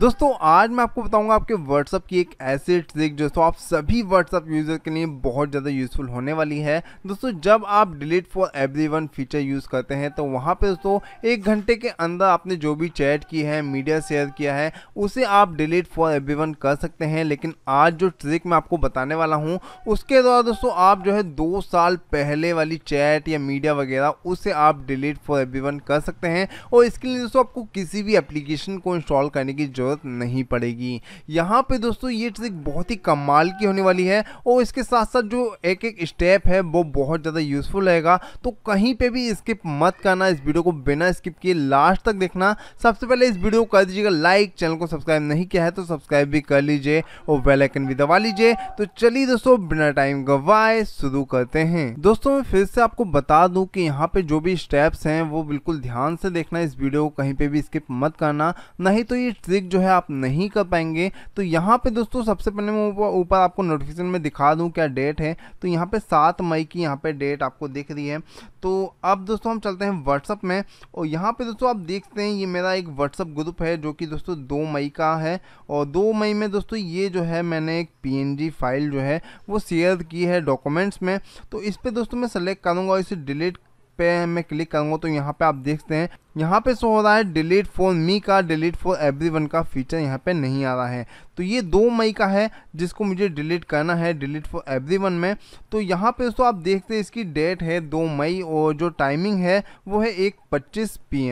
दोस्तों आज मैं आपको बताऊंगा आपके WhatsApp की एक ऐसी ट्रिक जो तो आप सभी WhatsApp यूज़र के लिए बहुत ज़्यादा यूज़फुल होने वाली है दोस्तों जब आप delete for everyone feature use करते हैं तो वहाँ पे दोस्तों एक घंटे के अंदर आपने जो भी चैट की है मीडिया शेयर किया है उसे आप डिलीट फॉर एवरीवन कर सकते हैं लेकिन आज जो ट्रिक मैं आपको बताने वाला हूँ उसके द्वारा दोस्तों आप जो है दो साल पहले वाली चैट या मीडिया वगैरह उसे आप डिलीट फॉर एवरी कर सकते हैं और इसके लिए दोस्तों आपको किसी भी एप्लीकेशन को इंस्टॉल करने की जरूरत ज़रूरत नहीं पड़ेगी यहाँ पे दोस्तों ये ट्रिक बहुत ही कमाल की होने वाली है और इसके साथ साथ जो एक एक स्टेप है वो बहुत ज़्यादा यूज़फुल रहेगा तो कहीं पे भी स्किप मत करना इस वीडियो को बिना स्किप किए लास्ट तक देखना सबसे पहले इस वीडियो को कर दीजिएगा लाइक चैनल को सब्सक्राइब नहीं किया है तो सब्सक्राइब भी कर लीजिए और बेलाइकन भी दबा लीजिए तो चलिए दोस्तों बिना टाइम गवाए शुरू करते हैं दोस्तों मैं फिर से आपको बता दूँ कि यहाँ पर जो भी स्टेप्स हैं वो बिल्कुल ध्यान से देखना इस वीडियो को कहीं पर भी स्किप मत करना नहीं तो ये ट्रिक जो है आप नहीं कर पाएंगे तो यहाँ पे दोस्तों सबसे पहले मैं ऊपर आपको नोटिफिकेशन में दिखा दूँ क्या डेट है तो यहाँ पे सात मई की यहाँ पे डेट आपको दिख रही है तो अब दोस्तों हम चलते हैं व्हाट्सअप में और यहाँ पे दोस्तों आप देखते हैं ये मेरा एक व्हाट्सअप ग्रुप है जो कि दोस्तों दो मई का है और दो मई में दोस्तों ये जो है मैंने एक पी फाइल जो है वो शेयर की है डॉक्यूमेंट्स में तो इस पर दोस्तों मैं सेलेक्ट करूँगा और इसे डिलीट पे मैं क्लिक करूँगा तो यहाँ पे आप देखते हैं यहाँ पे शो हो रहा है डिलीट फॉर मी का डिलीट फॉर एवरीवन का फीचर यहाँ पे नहीं आ रहा है तो ये दो मई का है जिसको मुझे डिलीट करना है डिलीट फॉर एवरीवन में तो यहाँ पे दोस्तों आप देखते हैं इसकी डेट है दो मई और जो टाइमिंग है वो है एक पच्चीस पी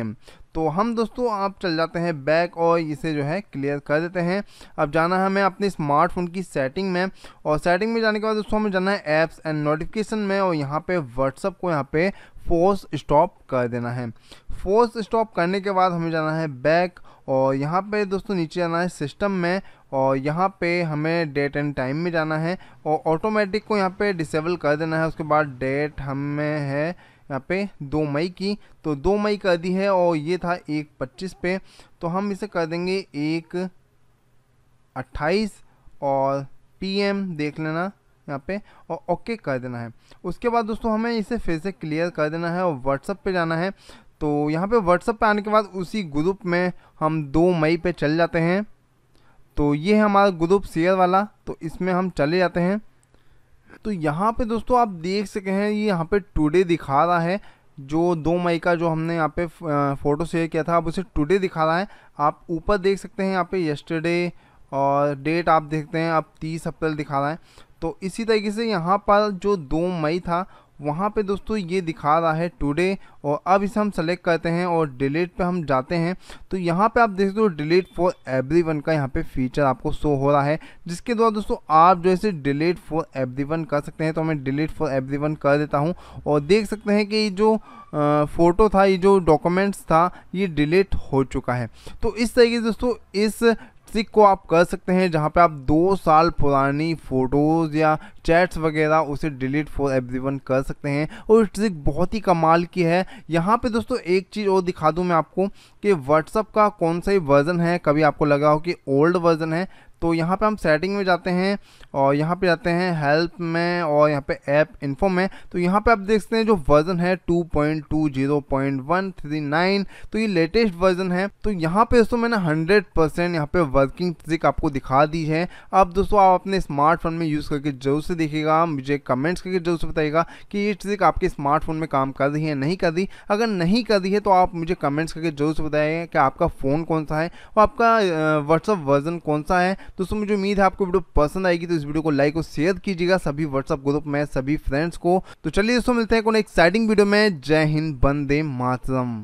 तो हम दोस्तों आप चल जाते हैं बैक और इसे जो है क्लियर कर देते हैं अब जाना है हमें अपने स्मार्टफोन की सेटिंग में और सेटिंग में जाने के बाद दोस्तों हमें जाना है ऐप्स एंड नोटिफिकेशन में और यहाँ पे व्हाट्सअप को यहाँ पे फोर्स स्टॉप कर देना है फोर्स स्टॉप करने के बाद हमें जाना है बैक और यहाँ पे दोस्तों नीचे जाना है सिस्टम में और यहाँ पे हमें डेट एंड टाइम में जाना है और ऑटोमेटिक को यहाँ पे डिसेबल कर देना है उसके बाद डेट हमें है यहाँ पे दो मई की तो दो मई कर दी है और ये था एक पच्चीस पे तो हम इसे कर देंगे एक अट्ठाईस और पीएम देख लेना यहाँ पे और ओके कर देना है उसके बाद दोस्तों हमें इसे फिर से क्लियर कर देना है और व्हाट्सअप पे जाना है तो यहाँ पे व्हाट्सअप पे आने के बाद उसी ग्रुप में हम दो मई पे चल जाते हैं तो ये है हमारा ग्रुप शेयर वाला तो इसमें हम चले जाते हैं तो यहाँ पे दोस्तों आप देख सके हैं ये यहाँ पे टुडे दिखा रहा है जो दो मई का जो हमने यहाँ पे फ़ोटो शेयर किया था आप उसे टुडे दिखा रहा है आप ऊपर देख सकते हैं यहाँ पे यस्टरडे और डेट आप देखते हैं आप तीस अप्रैल दिखा रहा है तो इसी तरीके से यहाँ पर जो दो मई था वहाँ पे दोस्तों ये दिखा रहा है टुडे और अब इसे हम सेलेक्ट करते हैं और डिलीट पे हम जाते हैं तो यहाँ पे आप देख हो डिलीट फॉर एवरी वन का यहाँ पे फीचर आपको शो हो रहा है जिसके द्वारा दोस्तों आप जो है डिलीट फॉर एवरी वन कर सकते हैं तो मैं डिलीट फॉर एवरी वन कर देता हूँ और देख सकते हैं कि जो फ़ोटो था ये जो डॉक्यूमेंट्स था ये डिलीट हो चुका है तो इस तरीके से दोस्तों इस ट्रिक को आप कर सकते हैं जहाँ पे आप दो साल पुरानी फ़ोटोज़ या चैट्स वगैरह उसे डिलीट फॉर एवरीवन कर सकते हैं और ट्रिक बहुत ही कमाल की है यहाँ पे दोस्तों एक चीज़ और दिखा दूँ मैं आपको कि व्हाट्सअप का कौन सा ही वर्ज़न है कभी आपको लगा हो कि ओल्ड वर्ज़न है तो यहाँ पे हम सेटिंग में जाते हैं और यहाँ पे जाते हैं हेल्प में और यहाँ पे ऐप इन्फो में तो यहाँ पे आप देख सकते हैं जो वर्जन है 2.20.139 तो ये लेटेस्ट वर्जन है तो यहाँ पे दोस्तों मैंने 100 परसेंट यहाँ पे वर्किंग फिजिक आपको दिखा दी है अब दोस्तों आप अपने स्मार्टफोन में यूज़ करके जरूर से देखिएगा मुझे कमेंट्स करके जरूर से बताइएगा कि ये फिजिक आपके स्मार्टफोन में काम कर रही है नहीं कर रही अगर नहीं कर रही है तो आप मुझे कमेंट्स करके जरूर से बताइएगा कि आपका फ़ोन कौन सा है और आपका व्हाट्सअप वर्जन कौन सा है दोस्तों मुझे उम्मीद है आपको वीडियो पसंद आएगी तो इस वीडियो को लाइक और शेयर कीजिएगा सभी व्हाट्सअप ग्रुप में सभी फ्रेंड्स को तो चलिए दोस्तों मिलते हैं एक्साइटिंग वीडियो में जय हिंद बंदे मातरम